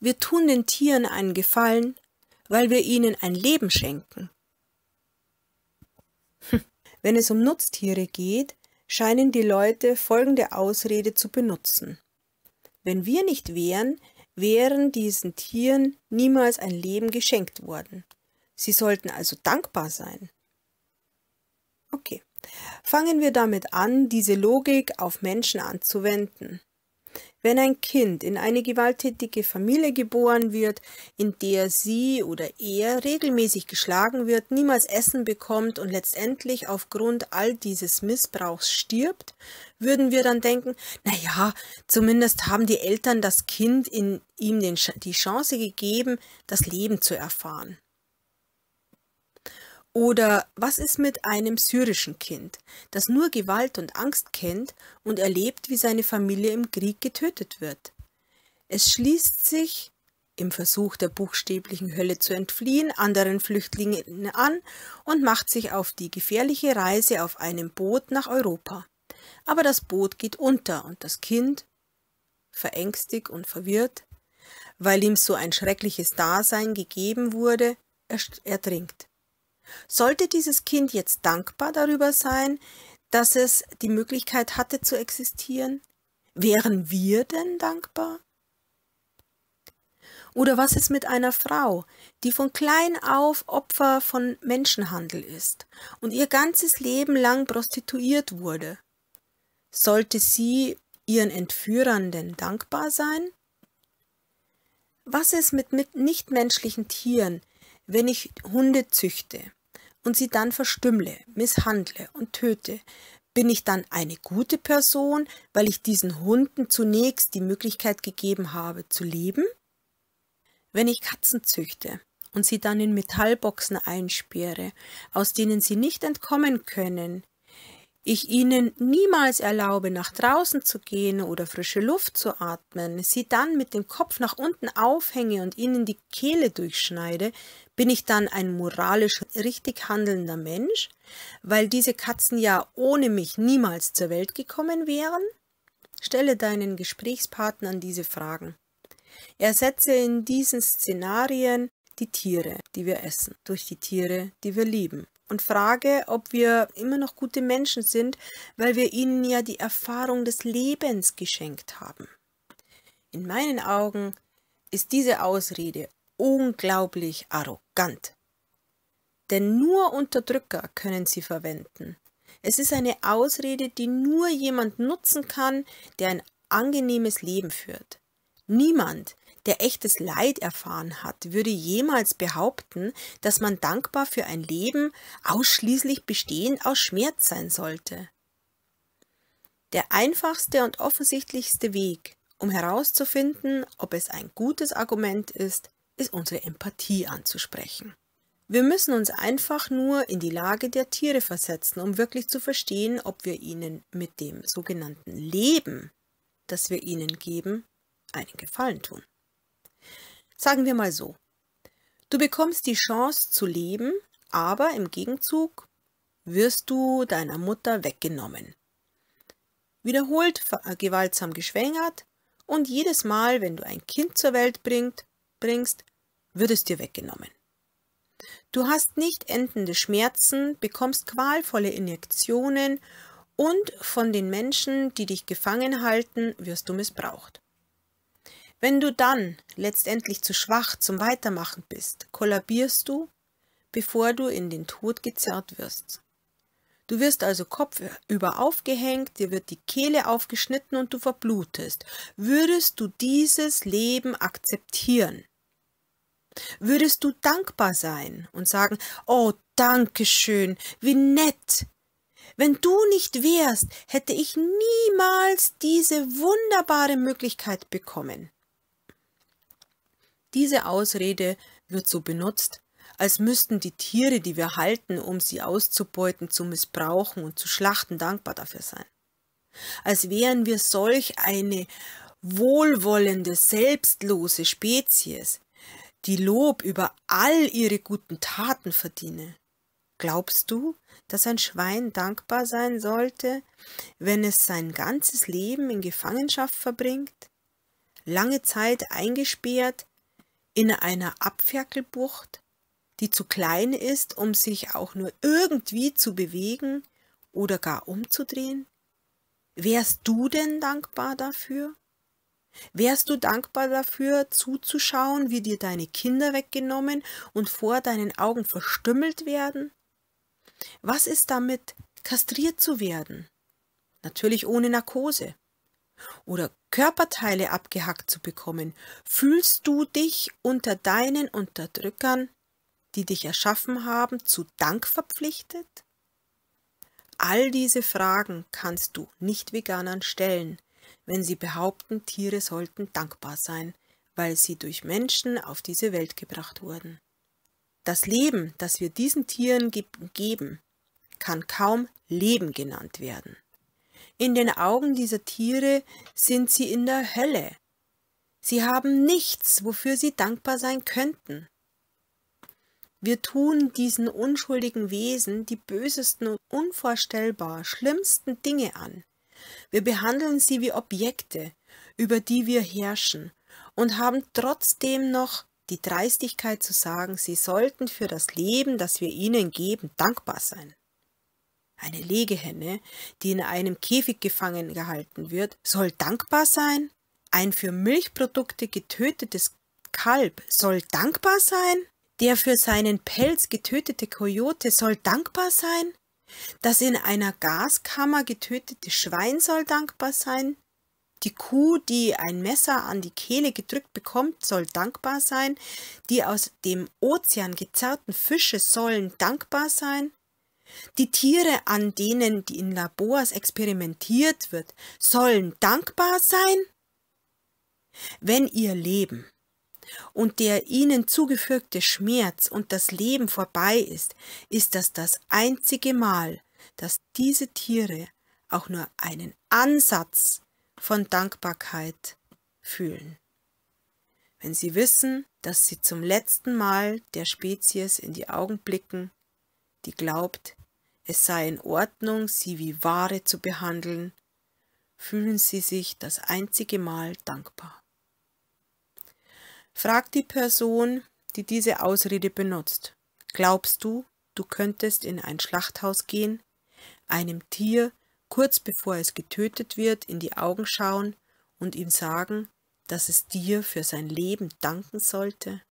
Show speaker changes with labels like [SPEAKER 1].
[SPEAKER 1] Wir tun den Tieren einen Gefallen, weil wir ihnen ein Leben schenken. Hm. Wenn es um Nutztiere geht, scheinen die Leute folgende Ausrede zu benutzen. Wenn wir nicht wären, wären diesen Tieren niemals ein Leben geschenkt worden. Sie sollten also dankbar sein. Okay, fangen wir damit an, diese Logik auf Menschen anzuwenden. Wenn ein Kind in eine gewalttätige Familie geboren wird, in der sie oder er regelmäßig geschlagen wird, niemals Essen bekommt und letztendlich aufgrund all dieses Missbrauchs stirbt, würden wir dann denken, na ja, zumindest haben die Eltern das Kind in ihm den, die Chance gegeben, das Leben zu erfahren. Oder was ist mit einem syrischen Kind, das nur Gewalt und Angst kennt und erlebt, wie seine Familie im Krieg getötet wird? Es schließt sich, im Versuch der buchstäblichen Hölle zu entfliehen, anderen Flüchtlingen an und macht sich auf die gefährliche Reise auf einem Boot nach Europa. Aber das Boot geht unter und das Kind, verängstigt und verwirrt, weil ihm so ein schreckliches Dasein gegeben wurde, ertrinkt. Sollte dieses Kind jetzt dankbar darüber sein, dass es die Möglichkeit hatte zu existieren? Wären wir denn dankbar? Oder was ist mit einer Frau, die von klein auf Opfer von Menschenhandel ist und ihr ganzes Leben lang prostituiert wurde? Sollte sie ihren Entführern denn dankbar sein? Was ist mit, mit nichtmenschlichen Tieren, wenn ich Hunde züchte? und sie dann verstümmle, misshandle und töte, bin ich dann eine gute Person, weil ich diesen Hunden zunächst die Möglichkeit gegeben habe zu leben? Wenn ich Katzen züchte und sie dann in Metallboxen einsperre, aus denen sie nicht entkommen können, ich ihnen niemals erlaube, nach draußen zu gehen oder frische Luft zu atmen, sie dann mit dem Kopf nach unten aufhänge und ihnen die Kehle durchschneide, bin ich dann ein moralisch richtig handelnder Mensch, weil diese Katzen ja ohne mich niemals zur Welt gekommen wären? Stelle deinen Gesprächspartnern diese Fragen. Ersetze in diesen Szenarien die Tiere, die wir essen, durch die Tiere, die wir lieben und frage, ob wir immer noch gute Menschen sind, weil wir ihnen ja die Erfahrung des Lebens geschenkt haben. In meinen Augen ist diese Ausrede unglaublich arrogant. Denn nur Unterdrücker können sie verwenden. Es ist eine Ausrede, die nur jemand nutzen kann, der ein angenehmes Leben führt. Niemand, der echtes Leid erfahren hat, würde jemals behaupten, dass man dankbar für ein Leben ausschließlich bestehend aus Schmerz sein sollte. Der einfachste und offensichtlichste Weg, um herauszufinden, ob es ein gutes Argument ist, ist unsere Empathie anzusprechen. Wir müssen uns einfach nur in die Lage der Tiere versetzen, um wirklich zu verstehen, ob wir ihnen mit dem sogenannten Leben, das wir ihnen geben, einen Gefallen tun. Sagen wir mal so, du bekommst die Chance zu leben, aber im Gegenzug wirst du deiner Mutter weggenommen. Wiederholt äh, gewaltsam geschwängert und jedes Mal, wenn du ein Kind zur Welt bringt, bringst, wird es dir weggenommen. Du hast nicht endende Schmerzen, bekommst qualvolle Injektionen und von den Menschen, die dich gefangen halten, wirst du missbraucht. Wenn du dann letztendlich zu schwach zum Weitermachen bist, kollabierst du, bevor du in den Tod gezerrt wirst. Du wirst also kopfüber aufgehängt, dir wird die Kehle aufgeschnitten und du verblutest. Würdest du dieses Leben akzeptieren? Würdest du dankbar sein und sagen, oh, danke schön, wie nett. Wenn du nicht wärst, hätte ich niemals diese wunderbare Möglichkeit bekommen. Diese Ausrede wird so benutzt, als müssten die Tiere, die wir halten, um sie auszubeuten, zu missbrauchen und zu schlachten, dankbar dafür sein. Als wären wir solch eine wohlwollende, selbstlose Spezies, die Lob über all ihre guten Taten verdiene. Glaubst du, dass ein Schwein dankbar sein sollte, wenn es sein ganzes Leben in Gefangenschaft verbringt? Lange Zeit eingesperrt, in einer Abferkelbucht, die zu klein ist, um sich auch nur irgendwie zu bewegen oder gar umzudrehen? Wärst du denn dankbar dafür? Wärst du dankbar dafür, zuzuschauen, wie dir deine Kinder weggenommen und vor deinen Augen verstümmelt werden? Was ist damit, kastriert zu werden? Natürlich ohne Narkose oder Körperteile abgehackt zu bekommen, fühlst du dich unter deinen Unterdrückern, die dich erschaffen haben, zu Dank verpflichtet? All diese Fragen kannst du Nicht-Veganern stellen, wenn sie behaupten, Tiere sollten dankbar sein, weil sie durch Menschen auf diese Welt gebracht wurden. Das Leben, das wir diesen Tieren geben, kann kaum Leben genannt werden. In den Augen dieser Tiere sind sie in der Hölle. Sie haben nichts, wofür sie dankbar sein könnten. Wir tun diesen unschuldigen Wesen die bösesten und unvorstellbar schlimmsten Dinge an. Wir behandeln sie wie Objekte, über die wir herrschen, und haben trotzdem noch die Dreistigkeit zu sagen, sie sollten für das Leben, das wir ihnen geben, dankbar sein eine Legehenne, die in einem Käfig gefangen gehalten wird, soll dankbar sein? Ein für Milchprodukte getötetes Kalb soll dankbar sein? Der für seinen Pelz getötete Kojote soll dankbar sein? Das in einer Gaskammer getötete Schwein soll dankbar sein? Die Kuh, die ein Messer an die Kehle gedrückt bekommt, soll dankbar sein. Die aus dem Ozean gezerrten Fische sollen dankbar sein. Die Tiere, an denen die in Labors experimentiert wird, sollen dankbar sein, wenn ihr Leben und der ihnen zugefügte Schmerz und das Leben vorbei ist, ist das das einzige Mal, dass diese Tiere auch nur einen Ansatz von Dankbarkeit fühlen. Wenn sie wissen, dass sie zum letzten Mal der Spezies in die Augen blicken, die glaubt, es sei in Ordnung, sie wie Ware zu behandeln, fühlen sie sich das einzige Mal dankbar. Frag die Person, die diese Ausrede benutzt, glaubst du, du könntest in ein Schlachthaus gehen, einem Tier, kurz bevor es getötet wird, in die Augen schauen und ihm sagen, dass es dir für sein Leben danken sollte?